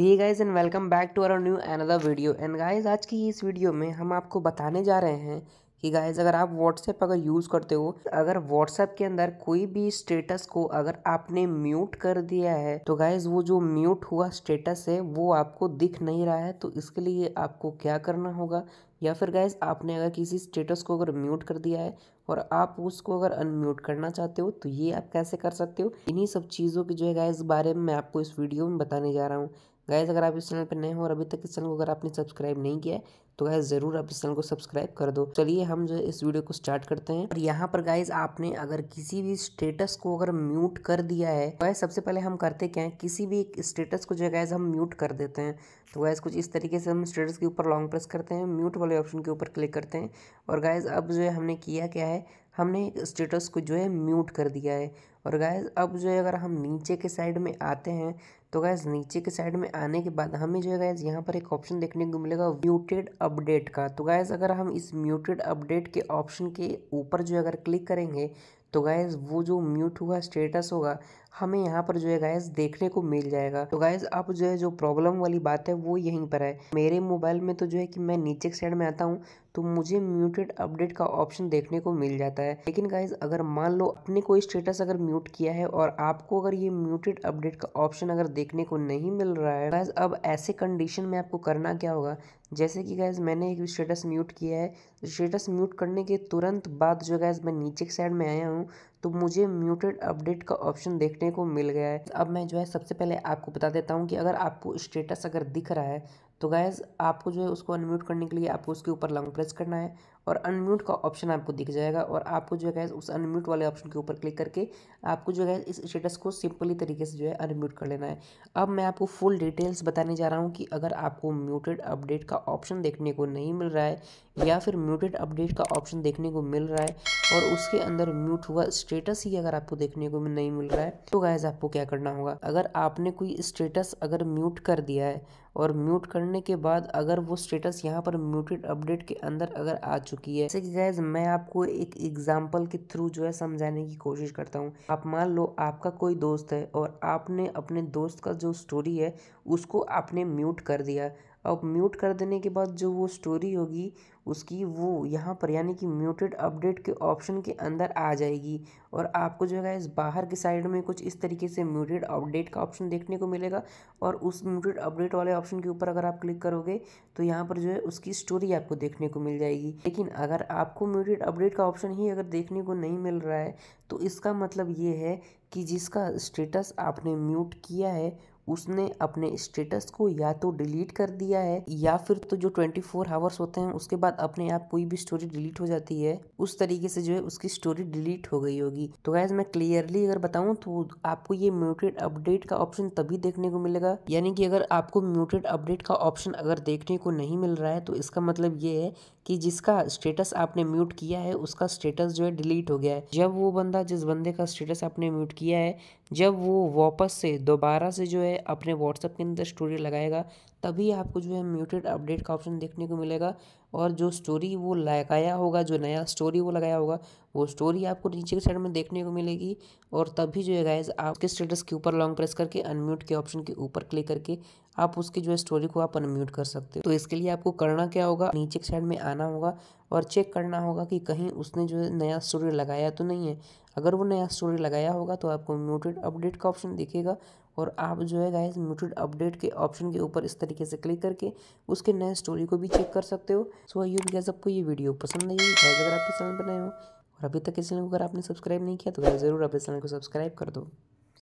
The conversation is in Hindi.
ये guys and welcome back to our new another video and guys आज की इस वीडियो में हम आपको बताने जा रहे हैं कि गाइज अगर आप व्हाट्सएप अगर यूज़ करते हो अगर व्हाट्सएप के अंदर कोई भी स्टेटस को अगर आपने म्यूट कर दिया है तो गाइज वो जो म्यूट हुआ स्टेटस है वो आपको दिख नहीं रहा है तो इसके लिए आपको क्या करना होगा या फिर गाइज आपने अगर किसी स्टेटस को अगर म्यूट कर दिया है और आप उसको अगर अनम्यूट करना चाहते हो तो ये आप कैसे कर सकते हो इन्हीं सब चीज़ों के जो है गाइज बारे में मैं आपको इस वीडियो में बताने जा रहा हूँ गैस अगर आप इस चैनल पर नए हो और अभी तक इस चैनल को अगर आपने सब्सक्राइब नहीं किया है तो गैस ज़रूर आप इस चैनल को सब्सक्राइब कर दो चलिए हम जो है इस वीडियो को स्टार्ट करते हैं और यहाँ पर गाइज आपने अगर किसी भी स्टेटस को अगर म्यूट कर दिया है तो गैज़ सबसे पहले हम करते क्या है किसी भी एक स्टेटस को जो है हम म्यूट कर देते हैं तो गैस कुछ इस तरीके से हम स्टेटस के ऊपर लॉन्ग प्रेस करते हैं म्यूट वाले ऑप्शन के ऊपर क्लिक करते हैं और गैस अब जो है हमने किया क्या है हमने स्टेटस को जो है म्यूट कर दिया है और गैज़ अब जो है अगर हम नीचे के साइड में आते हैं तो गैज़ नीचे के साइड में आने के बाद हमें जो है गैस यहाँ पर एक ऑप्शन देखने को मिलेगा म्यूटेड अपडेट का तो गैज़ अगर हम इस म्यूटेड अपडेट के ऑप्शन के ऊपर जो है अगर क्लिक करेंगे तो गैज़ वो जो म्यूट हुआ स्टेटस होगा हमें यहाँ पर जो है गैस देखने को मिल जाएगा तो गायज अब जो है जो प्रॉब्लम वाली बात है वो यहीं पर है मेरे मोबाइल में तो जो है कि मैं नीचे के साइड में आता हूँ तो मुझे म्यूटेड अपडेट का ऑप्शन देखने को मिल जाता है लेकिन गाइज अगर मान लो अपने कोई स्टेटस अगर म्यूट किया है और आपको अगर ये म्यूटेड अपडेट का ऑप्शन अगर देखने को नहीं मिल रहा है गाइज तो अब ऐसे कंडीशन में आपको करना क्या होगा जैसे कि गैस मैंने एक स्टेटस म्यूट किया है स्टेटस म्यूट करने के तुरंत बाद जो गैस मैं नीचे के साइड में आया हूँ तो मुझे म्यूटेड अपडेट का ऑप्शन देखने को मिल गया है अब मैं जो है सबसे पहले आपको बता देता हूँ कि अगर आपको स्टेटस अगर दिख रहा है तो गैज़ आपको जो है उसको अनम्यूट करने के लिए आपको उसके ऊपर लॉन्ग प्रेस करना है और अनम्यूट का ऑप्शन आपको दिख जाएगा और आपको जो है गैस उस अनम्यूट वाले ऑप्शन के ऊपर क्लिक करके आपको जो है इस स्टेटस को सिंपली तरीके से जो है अनम्यूट कर लेना है अब मैं आपको फुल डिटेल्स बताने जा रहा हूँ कि अगर आपको म्यूटेड अपडेट का ऑप्शन देखने को नहीं मिल रहा है या फिर म्यूटेड अपडेट का ऑप्शन देखने को मिल रहा है और उसके अंदर म्यूट हुआ स्टेटस ही अगर आपको देखने को नहीं मिल रहा है तो गायज आपको क्या करना होगा अगर आपने कोई स्टेटस अगर म्यूट कर दिया है और म्यूट करने के बाद अगर वो स्टेटस यहाँ पर म्यूटेड अपडेट के अंदर अगर आ चुकी है जैसे कि गैज मैं आपको एक एग्जाम्पल के थ्रू जो है समझाने की कोशिश करता हूँ आप मान लो आपका कोई दोस्त है और आपने अपने दोस्त का जो स्टोरी है उसको आपने म्यूट कर दिया अब म्यूट कर देने के बाद जो वो स्टोरी होगी उसकी वो यहाँ पर यानी कि म्यूटेड अपडेट के ऑप्शन के अंदर आ जाएगी और आपको जो है इस बाहर के साइड में कुछ इस तरीके से म्यूटेड अपडेट का ऑप्शन देखने को मिलेगा और उस म्यूटेड अपडेट वाले ऑप्शन के ऊपर अगर आप क्लिक करोगे तो यहाँ पर जो है उसकी स्टोरी आपको देखने को मिल जाएगी लेकिन अगर आपको म्यूटेड अपडेट का ऑप्शन ही अगर देखने को नहीं मिल रहा है तो इसका मतलब ये है कि जिसका स्टेटस आपने म्यूट किया है उसने अपने स्टेटस को या तो डिलीट कर दिया है या फिर तो जो ट्वेंटी फोर हावर्स होते हैं उसके बाद अपने आप कोई भी स्टोरी डिलीट हो जाती है उस तरीके से जो है उसकी स्टोरी डिलीट हो गई होगी तो गैस मैं क्लियरली अगर बताऊँ तो आपको ये म्यूटेड अपडेट का ऑप्शन तभी देखने को मिलेगा यानी कि अगर आपको म्यूटेड अपडेट का ऑप्शन अगर देखने को नहीं मिल रहा है तो इसका मतलब ये है कि जिसका स्टेटस आपने म्यूट किया है उसका स्टेटस जो है डिलीट हो गया है जब वो बंदा जिस बंदे का स्टेटस आपने म्यूट किया है जब वो वापस से दोबारा से जो है है अपने व्हाट्सअप के अंदर स्टोरी लगाएगा तभी आपको जो है म्यूटेड अपडेट का ऑप्शन देखने को मिलेगा और जो स्टोरी वो लगाया होगा जो नया स्टोरी वो लगाया होगा वो स्टोरी आपको नीचे के साइड में देखने को मिलेगी और तभी जो है गाइज आपके स्टेटस के ऊपर लॉन्ग प्रेस करके अनम्यूट के ऑप्शन के ऊपर क्लिक करके आप उसकी जो है स्टोरी को आप अनम्यूट कर सकते हो तो इसके लिए आपको करना क्या होगा नीचे के साइड में आना होगा और चेक करना होगा कि कहीं उसने जो है नया स्टोरी लगाया तो नहीं है अगर वो नया स्टोरी लगाया होगा तो आपको म्यूटेड अपडेट का ऑप्शन दिखेगा और आप जो है गाइज म्यूटेड अपडेट के ऑप्शन के ऊपर इस तरीके से क्लिक करके उसके नए स्टोरी को भी चेक कर सकते हो सो आई होप गैस आपको ये वीडियो पसंद नहीं है अगर आपके चैनल पर नए हो और अभी तक इस चैनल को अगर आपने सब्सक्राइब नहीं किया तो ज़रूर आप इस चैनल को सब्सक्राइब कर दो